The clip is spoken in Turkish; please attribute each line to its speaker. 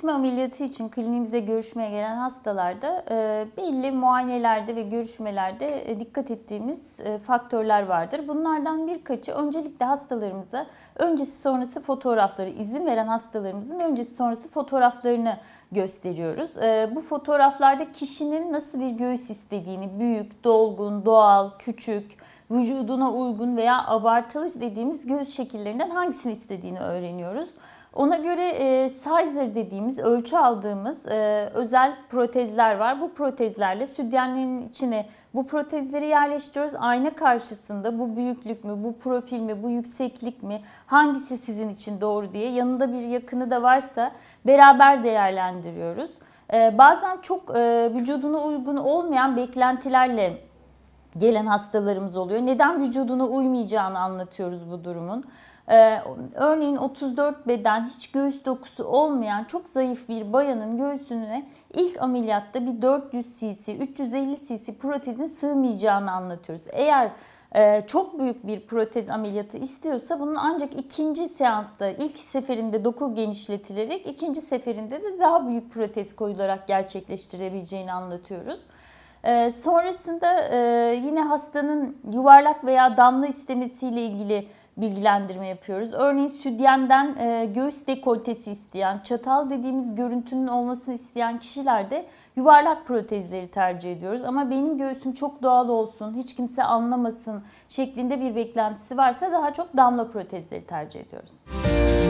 Speaker 1: büyütme ameliyatı için kliniğimize görüşmeye gelen hastalarda e, belli muayenelerde ve görüşmelerde e, dikkat ettiğimiz e, faktörler vardır. Bunlardan birkaçı öncelikle hastalarımıza öncesi sonrası fotoğrafları, izin veren hastalarımızın öncesi sonrası fotoğraflarını gösteriyoruz. Bu fotoğraflarda kişinin nasıl bir göğüs istediğini, büyük, dolgun, doğal, küçük, vücuduna uygun veya abartılı dediğimiz göz şekillerinden hangisini istediğini öğreniyoruz. Ona göre e, sizer dediğimiz ölçü aldığımız e, özel protezler var. Bu protezlerle sütyenlerin içine bu protezleri yerleştiriyoruz. Ayna karşısında bu büyüklük mü, bu profil mi, bu yükseklik mi, hangisi sizin için doğru diye yanında bir yakını da varsa beraber değerlendiriyoruz. E, bazen çok e, vücuduna uygun olmayan beklentilerle gelen hastalarımız oluyor. Neden vücuduna uymayacağını anlatıyoruz bu durumun. Ee, örneğin 34 beden hiç göğüs dokusu olmayan çok zayıf bir bayanın göğsüne ilk ameliyatta bir 400 cc, 350 cc protezin sığmayacağını anlatıyoruz. Eğer e, çok büyük bir protez ameliyatı istiyorsa bunun ancak ikinci seansta ilk seferinde doku genişletilerek ikinci seferinde de daha büyük protez koyularak gerçekleştirebileceğini anlatıyoruz. E, sonrasında e, yine hastanın yuvarlak veya damla istemesiyle ilgili bilgilendirme yapıyoruz. Örneğin sütyenden e, göğüs dekoltesi isteyen, çatal dediğimiz görüntünün olmasını isteyen kişilerde yuvarlak protezleri tercih ediyoruz. Ama benim göğsüm çok doğal olsun, hiç kimse anlamasın şeklinde bir beklentisi varsa daha çok damla protezleri tercih ediyoruz. Müzik